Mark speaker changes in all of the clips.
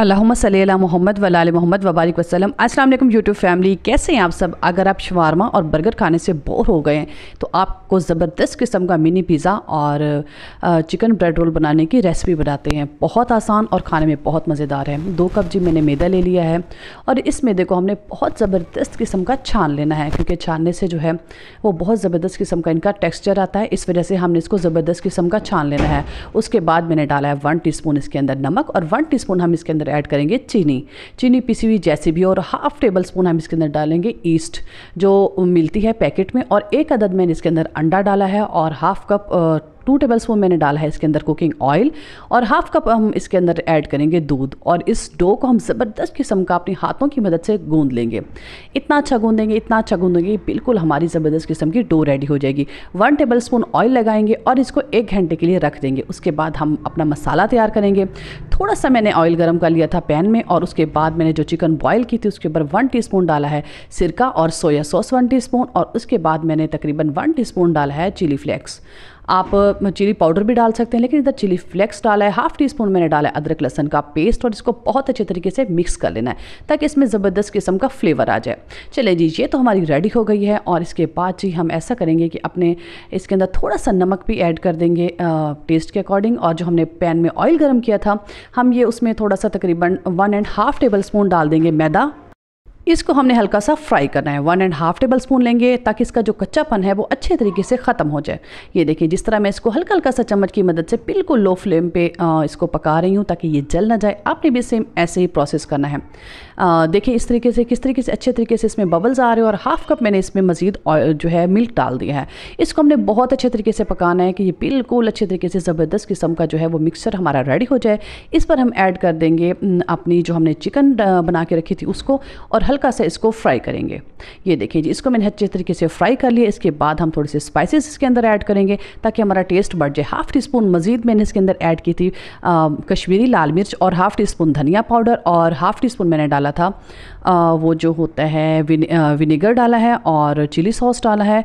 Speaker 1: अल्लाह सल मोहम्मद वलाल मोहम्मद वबारक वसलम Aslam YouTube family कैसे हैं आप सब अगर आप शवारमा और बर्गर खाने से बोर हो गए तो आपको ज़बरदस्त किस्म का मिनी पिज़्ज़ा और चिकन ब्रेड रोल बनाने की रेसिपी बनाते हैं बहुत आसान और खाने में बहुत मज़ेदार है दो कप जी मैंने मैदा ले लिया है और इस मैदे को हमने बहुत ज़बरदस्त किस्म का छान लेना है क्योंकि छानने से जो है वो बहुत ज़बरदस्त किस्म का इनका टेक्स्चर आता है इस वजह से हमने इसको ज़बरदस्त किस्म का छान लेना है उसके बाद मैंने डाला है वन टी इसके अंदर नमक और वन टी हम इसके अंदर अंदर ऐड करेंगे चीनी चीनी पिसी हुई जैसे भी और हाफ टेबल स्पून हम इसके अंदर डालेंगे ईस्ट जो मिलती है पैकेट में और एक अदद मैंने इसके अंदर अंडा डाला है और half cup two tablespoon मैंने डाला है इसके अंदर कुकिंग ऑयल और हाफ कप हम इसके अंदर ऐड करेंगे दूध और इस डो को हम ज़बरदस्त किस्म का अपने हाथों की मदद से गूंद लेंगे इतना अच्छा गूंदेंगे इतना अच्छा गूंदेंगे बिल्कुल हमारी ज़बरदस्त किस्म की डो रेडी हो जाएगी वन टेबल स्पून ऑयल लगाएंगे और इसको एक घंटे के लिए रख देंगे उसके बाद हम अपना मसाला तैयार करेंगे थोड़ा सा मैंने ऑयल गर्म कर लिया था पैन में और उसके बाद मैंने जो चिकन बॉयल की थी उसके ऊपर वन टी डाला है सिरका और सोया सॉस वन टी और उसके बाद मैंने तकरीबन वन टी डाला है चिली फ्लेक्स आप चिली पाउडर भी डाल सकते हैं लेकिन इधर चिली फ्लेक्स डाला है हाफ टी स्पून मैंने डाला है अदरक लहसन का पेस्ट और इसको बहुत अच्छे तरीके से मिक्स कर लेना है ताकि इसमें ज़बरदस्त किस्म का फ्लेवर आ जाए चले जी ये तो हमारी रेडी हो गई है और इसके बाद जी हम ऐसा करेंगे कि अपने इसके अंदर थोड़ा सा नमक भी ऐड कर देंगे टेस्ट के अकॉर्डिंग और जो हमने पैन में ऑयल गर्म किया था हम ये उसमें थोड़ा सा तकरीबन one and half tablespoon डाल देंगे मैदा इसको हमने हल्का सा फ्राई करना है one and half tablespoon लेंगे ताकि इसका जो कच्चापन है वो अच्छे तरीके से ख़त्म हो जाए ये देखिए जिस तरह मैं इसको हल्का हल्का सा चम्मच की मदद से बिल्कुल लो फ्लेम पे इसको पका रही हूँ ताकि ये जल ना जाए आपने भी सेम ऐसे ही प्रोसेस करना है देखिए इस तरीके से किस तरीके से अच्छे तरीके से इसमें बबल्स आ रहे हैं और हाफ कप मैंने इसमें मज़ीद जो है मिल्क डाल दिया है इसको हमने बहुत अच्छे तरीके से पकाना है कि ये बिल्कुल अच्छे तरीके से ज़बरदस्त किस्म का जो है वो मिक्सचर हमारा रेडी हो जाए इस पर हम ऐड कर देंगे अपनी जो हमने चिकन बना के रखी थी उसको और हल्का सा इसको फ्राई करेंगे ये देखिए जी इसको मैंने अच्छे तरीके से फ्राई कर लिया इसके बाद हम थोड़े से स्पाइसेस इसके अंदर ऐड करेंगे ताकि हमारा टेस्ट बढ़ जाए हाफ़ टी स्पून मज़ीद मैंने इसके अंदर ऐड की थी कश्मीरी लाल मिर्च और हाफ़ टी स्पून धनिया पाउडर और हाफ़ टी स्पून मैंने डाल डाला था आ, वो जो होता है विन, आ, विनेगर डाला है और चिली सॉस डाला है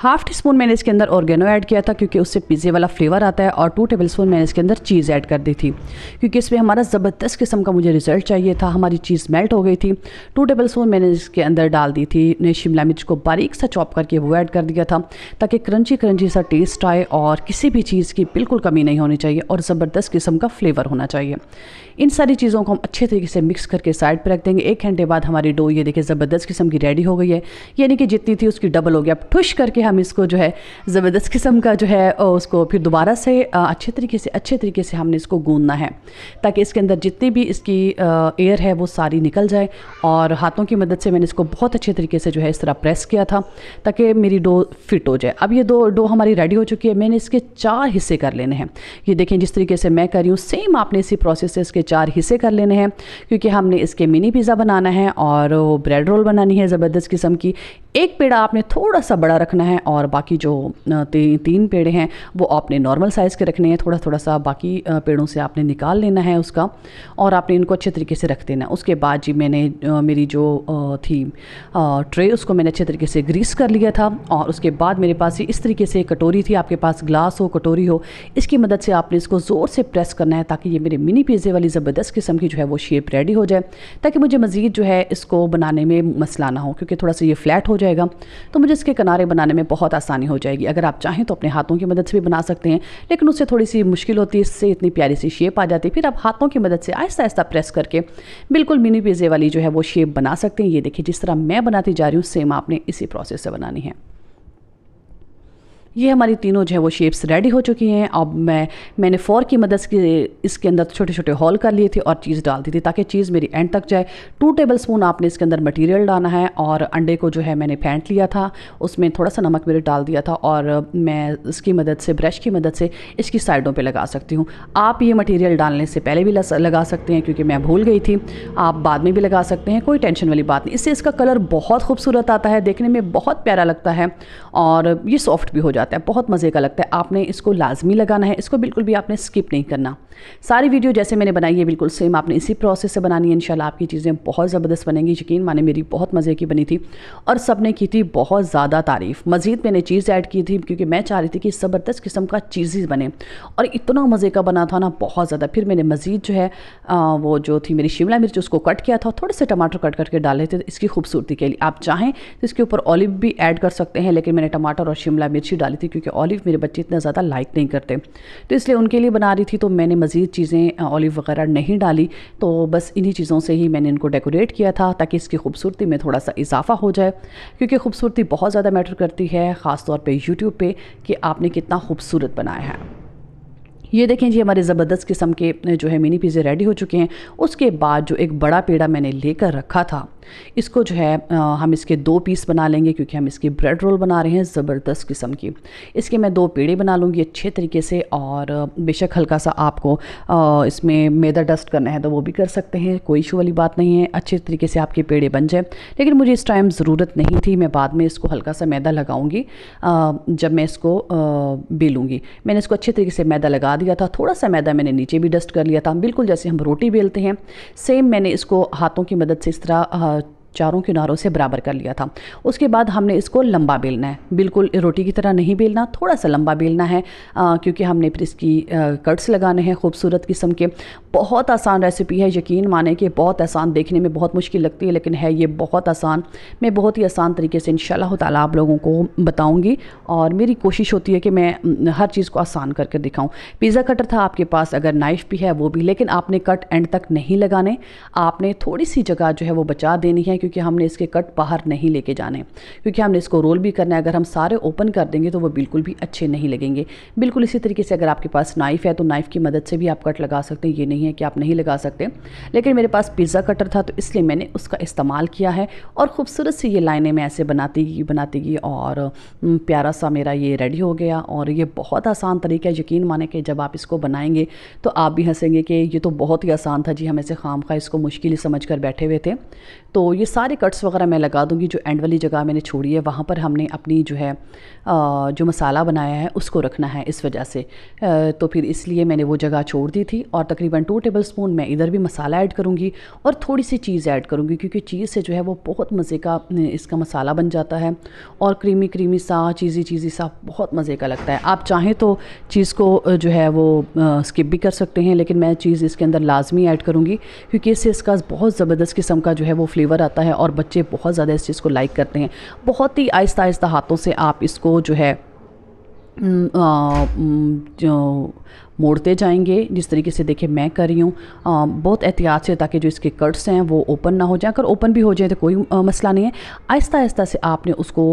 Speaker 1: हाफ टी स्पून मैंने इसके अंदर ऑर्गेनो ऐड किया था क्योंकि उससे पिज़्ज़े वाला फ्लेवर आता है और टू टेबल स्पून मैंने इसके अंदर चीज़ ऐड कर दी थी क्योंकि इसमें हमारा ज़बरदस्त किस्म का मुझे रिजल्ट चाहिए था हमारी चीज़ मेल्ट हो गई थी टू टेबल स्पून मैंने इसके अंदर डाल दी थी ने शिमला मिर्च को बारीक सा चॉप करके वो ऐड कर दिया था ताकि क्रंची क्रंची सा टेस्ट आए और किसी भी चीज़ की बिल्कुल कमी नहीं होनी चाहिए और ज़बरदस्त किस्म का फ्लेवर होना चाहिए इन सारी चीज़ों को हम अच्छे तरीके से मिक्स करके साइड पर रख देंगे एक घंटे बाद हमारी डो ये देखिए ज़बरदस्त किस्म की रेडी हो गई है यानी कि जितनी थी उसकी डबल हो गया अब ठुश करके हम इसको जो है ज़बरदस्त किस्म का जो है उसको फिर दोबारा से अच्छे तरीके से अच्छे तरीके से हमने इसको गूंदना है ताकि इसके अंदर जितनी भी इसकी एयर है वो सारी निकल जाए और हाथों की मदद से मैंने इसको बहुत अच्छे तरीके से जो है इस तरह प्रेस किया था ताकि मेरी डो फिट हो जाए अब ये दो डो हमारी रेडी हो चुकी है मैंने इसके चार हिस्से कर लेने हैं ये देखें जिस तरीके से मैं कर रही हूँ सेम आपने इसी प्रोसेस से इसके चार हिस्से कर लेने हैं क्योंकि हमने इसके मिनी पिज़्ज़ा बनाना है और ब्रेड रोल बनानी है ज़बरदस्त किस्म की एक पेड़ा आपने थोड़ा सा बड़ा रखना है हैं और बाकी जो ती, तीन पेड़ हैं वो आपने नॉर्मल साइज़ के रखने हैं थोड़ा थोड़ा सा बाकी पेड़ों से आपने निकाल लेना है उसका और आपने इनको अच्छे तरीके से रख देना उसके बाद जी मैंने मेरी जो थी ट्रे उसको मैंने अच्छे तरीके से ग्रीस कर लिया था और उसके बाद मेरे पास इस तरीके से कटोरी थी आपके पास ग्लास हो कटोरी हो इसकी मदद से आपने इसको ज़ोर से प्रेस करना है ताकि ये मेरे मिनी पिज़्ज़े वाली ज़बरदस्त किस्म की जो है वो शेप रेडी हो जाए ताकि मुझे मज़ीद जो है इसको बनाने में मसला ना हो क्योंकि थोड़ा सा ये फ्लैट हो जाएगा तो मुझे इसके किनारे बनाने में बहुत आसानी हो जाएगी अगर आप चाहें तो अपने हाथों की मदद से भी बना सकते हैं लेकिन उससे थोड़ी सी मुश्किल होती है इससे इतनी प्यारी सी शेप आ जाती है फिर आप हाथों की मदद से आहिस्ता आहिस्ता प्रेस करके बिल्कुल मिनी पिज़्ज़े वाली जो है वो शेप बना सकते हैं ये देखिए जिस तरह मैं बनाती जा रही हूँ सेम आपने इसी प्रोसेस से बनानी है ये हमारी तीनों जो है वो शेप्स रेडी हो चुकी हैं अब मैं मैंने फोर की मदद से इसके अंदर छोटे छोटे हॉल कर लिए थे और चीज़ डाल दी थी ताकि चीज़ मेरी एंड तक जाए टू टेबल स्पून आपने इसके अंदर मटेरियल डालना है और अंडे को जो है मैंने फेंट लिया था उसमें थोड़ा सा नमक मेरे डाल दिया था और मैं इसकी मदद से ब्रश की मदद से इसकी साइडों पर लगा सकती हूँ आप ये मटीरियल डालने से पहले भी लगा सकते हैं क्योंकि मैं भूल गई थी आप बाद में भी लगा सकते हैं कोई टेंशन वाली बात नहीं इससे इसका कलर बहुत खूबसूरत आता है देखने में बहुत प्यारा लगता है और ये सॉफ्ट भी हो जाता है जाता है बहुत मज़े का लगता है आपने इसको लाजमी लगाना है इसको बिल्कुल भी आपने स्किप नहीं करना सारी वीडियो जैसे मैंने बनाई है बिल्कुल सेम आपने इसी प्रोसेस से बनानी है इनशाला आपकी चीज़ें बहुत ज़बरदस्त बनेंगी यकीन माने मेरी बहुत मज़े की बनी थी और सब ने की थी बहुत ज़्यादा तारीफ़ मज़ीद मैंने चीज़ ऐड की थी क्योंकि मैं चाह रही थी कि ज़बरदस्त किस्म का चीज़ बने और इतना मज़े का बना था ना बहुत ज़्यादा फिर मैंने मज़ीद जो है वो जो थी मेरी शिमला मिर्च उसको कट किया था थोड़े से टमाटर कट करके डाले थे इसकी खूबसूरती के लिए आप चाहें तो इसके ऊपर ऑलिव भी ऐड कर सकते हैं लेकिन मैंने टमाटर और शिमला मिर्ची डाली रही थी क्योंकि ऑलिव मेरे बच्चे इतना ज़्यादा लाइक नहीं करते तो इसलिए उनके लिए बना रही थी तो मैंने मज़ीद चीज़ें ऑलिव वगैरह नहीं डाली तो बस इन्हीं चीज़ों से ही मैंने इनको डेकोरेट किया था ताकि इसकी खूबसूरती में थोड़ा सा इजाफा हो जाए क्योंकि खूबसूरती बहुत ज़्यादा मैटर करती है ख़ास तौर पर यूट्यूब पर कि आपने कितना खूबसूरत बनाया है ये देखें जी हमारे ज़बरदस्त किस्म के जो है मिनी पिज़्ज़े रेडी हो चुके हैं उसके बाद जो एक बड़ा पेड़ा मैंने लेकर रखा था इसको जो है हम इसके दो पीस बना लेंगे क्योंकि हम इसकी ब्रेड रोल बना रहे हैं ज़बरदस्त किस्म की इसके मैं दो पेड़े बना लूँगी अच्छे तरीके से और बेशक हल्का सा आपको इसमें मैदा डस्ट करना है तो वो भी कर सकते हैं कोई इशू वाली बात नहीं है अच्छे तरीके से आपके पेड़े बन जाए लेकिन मुझे इस टाइम ज़रूरत नहीं थी मैं बाद में इसको हल्का सा मैदा लगाऊँगी जब मैं इसको बेलूँगी मैंने इसको अच्छे तरीके से मैदा लगा दिया था थोड़ा सा मैदा मैंने नीचे भी डस्ट कर लिया था बिल्कुल जैसे हम रोटी बेलते हैं सेम मैंने इसको हाथों की मदद से इस तरह चारों किनारों से बराबर कर लिया था उसके बाद हमने इसको लंबा बेलना है बिल्कुल रोटी की तरह नहीं बेलना थोड़ा सा लंबा बेलना है आ, क्योंकि हमने फिर इसकी कट्स लगाने हैं खूबसूरत किस्म के बहुत आसान रेसिपी है यकीन माने कि बहुत आसान देखने में बहुत मुश्किल लगती है लेकिन है ये बहुत आसान मैं बहुत ही आसान तरीके से इन शाह आप लोगों को बताऊँगी और मेरी कोशिश होती है कि मैं हर चीज़ को आसान करके दिखाऊँ पिज़्ज़ा कटर था आपके पास अगर नाइफ भी है वो भी लेकिन आपने कट एंड तक नहीं लगाने आपने थोड़ी सी जगह जो है वो बचा देनी है क्योंकि हमने इसके कट बाहर नहीं लेके जाने क्योंकि हमने इसको रोल भी करना है अगर हम सारे ओपन कर देंगे तो वो बिल्कुल भी अच्छे नहीं लगेंगे बिल्कुल इसी तरीके से अगर आपके पास नाइफ़ है तो नाइफ़ की मदद से भी आप कट लगा सकते हैं ये नहीं है कि आप नहीं लगा सकते लेकिन मेरे पास पिज़्ज़ा कटर था तो इसलिए मैंने उसका इस्तेमाल किया है और ख़ूबसूरत से ये लाइनें मैं ऐसे बनाती गई बनाती गई और प्यारा सा मेरा ये रेडी हो गया और ये बहुत आसान तरीका है यकीन माने कि जब आप इसको बनाएंगे तो आप भी हंसेंगे कि ये तो बहुत ही आसान था जी हम ऐसे खाम खा इसको मुश्किल समझ कर बैठे हुए थे तो ये सारे कट्स वगैरह मैं लगा दूँगी जो एंड वाली जगह मैंने छोड़ी है वहाँ पर हमने अपनी जो है जो मसाला बनाया है उसको रखना है इस वजह से तो फिर इसलिए मैंने वो जगह छोड़ दी थी और तकरीबन टू टेबल स्पून मैं इधर भी मसाला ऐड करूँगी और थोड़ी सी चीज़ ऐड करूँगी क्योंकि चीज़ से जो है वो बहुत मज़े का इसका मसाला बन जाता है और क्रीमी क्रीमी सा चीज़ी चीज़ी सा बहुत मज़े का लगता है आप चाहें तो चीज़ को जो है वो स्किप भी कर सकते हैं लेकिन मैं चीज़ इसके अंदर लाजमी ऐड करूँगी क्योंकि इससे इसका बहुत ज़बरदस्त किस्म का जो है वो फ्लेवर आता जाता है और बच्चे बहुत ज़्यादा इस चीज़ को लाइक करते हैं बहुत ही आहिस्ता आहिस्ता हाथों से आप इसको जो है जो मोड़ते जाएंगे जिस तरीके से देखिए मैं कर रही हूँ बहुत एहतियात से ताकि जो इसके कट्स हैं वो ओपन ना हो जाए अगर ओपन भी हो जाए तो कोई मसला नहीं है आहिस्ता आहिस्ता से आपने उसको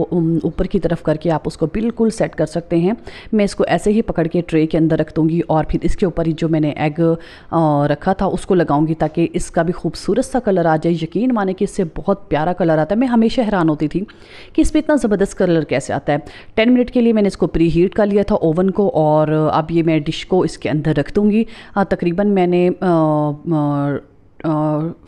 Speaker 1: ऊपर की तरफ करके आप उसको बिल्कुल सेट कर सकते हैं मैं इसको ऐसे ही पकड़ के ट्रे के अंदर रख दूँगी और फिर इसके ऊपर ही जो मैंने एग रखा था उसको लगाऊँगी ताकि इसका भी खूबसूरत सा कलर आ जाए यकीन माने कि इससे बहुत प्यारा कलर आता है मैं हमेशा हैरान होती थी कि इस पर इतना ज़बरदस्त कलर कैसे आता है टेन मिनट के लिए मैंने इसको प्री हीट कर लिया था ओवन को और अब ये मैं डिश को इस इसके अंदर रख दूँगी तकरीबन मैंने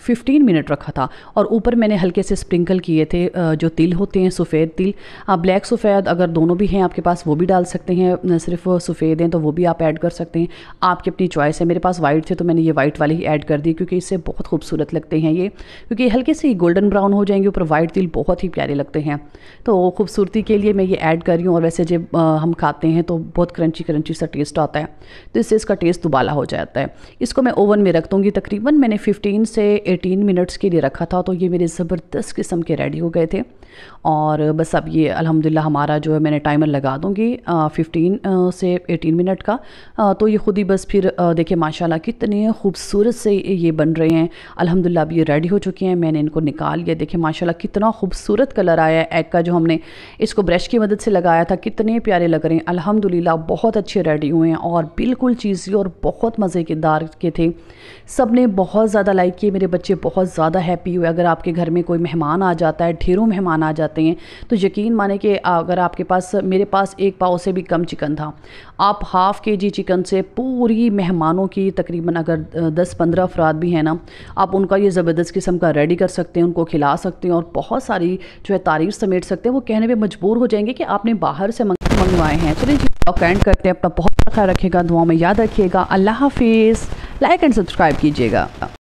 Speaker 1: फिफ्टीन मिनट रखा था और ऊपर मैंने हल्के से स्प्रिंकल किए थे जो तिल होते हैं सफ़ेद तिल आप ब्लैक सफ़ेद अगर दोनों भी हैं आपके पास वो भी डाल सकते हैं सिर्फ सफ़ेद हैं तो वो भी आप ऐड कर सकते हैं आपकी अपनी चॉइस है मेरे पास वाइट थे तो मैंने ये वाइट वाले ही ऐड कर दिए क्योंकि इससे बहुत खूबसूरत लगते हैं ये क्योंकि हल्के से गोल्डन ब्राउन हो जाएंगे ऊपर वाइट तिल बहुत ही प्यारे लगते हैं तो खूबसूरती के लिए मैं ये ऐड कर रही हूँ और वैसे जब हम खाते हैं तो बहुत क्रंची क्रंची सा टेस्ट आता है तो इससे इसका टेस्ट दुबाला हो जाता है इसको मैं ओवन में रख दूँगी तकरीबन मैंने फिफ्टी 15 से 18 मिनट्स के लिए रखा था तो ये मेरे ज़बरदस्त किस्म के रेडी हो गए थे और बस अब ये अल्हम्दुलिल्लाह हमारा जो है मैंने टाइमर लगा दूँगी 15 से 18 मिनट का आ, तो ये ख़ुद ही बस फिर देखिए माशाल्लाह कितने खूबसूरत से ये बन रहे हैं अल्हम्दुलिल्लाह अब ये रेडी हो चुके हैं मैंने इनको निकाल लिया देखिए माशाला कितना खूबसूरत कलर आया है एग का जो हमने इसको ब्रश की मदद से लगाया था कितने प्यारे लग रहे हैं अलहमदिल्ला बहुत अच्छे रेडी हुए हैं और बिल्कुल चीज़ी और बहुत मज़ेदार के थे सब ने बहुत ज़्यादा लाइक किए मेरे बच्चे बहुत ज़्यादा हैप्पी हुए अगर आपके घर में कोई मेहमान आ जाता है ढेरों मेहमान आ जाते हैं तो यकीन माने कि अगर आपके पास मेरे पास एक पाव से भी कम चिकन था आप हाफ़ के जी चिकन से पूरी मेहमानों की तकरीबन अगर दस पंद्रह अफराद भी हैं ना आप उनका ये ज़बरदस्त किस्म का रेडी कर सकते हैं उनको खिला सकते हैं और बहुत सारी जो है तारीफ समेट सकते हैं वो कहने में मजबूर हो जाएंगे कि आपने बाहर से मंगवाए हैं चलिए जी ब्लॉग कैंड करते हैं अपना बहुत ख्याल अच्छा रखेगा दुआ में याद रखिएगा अल्लाह हाफिज़ लाइक एंड सब्सक्राइब कीजिएगा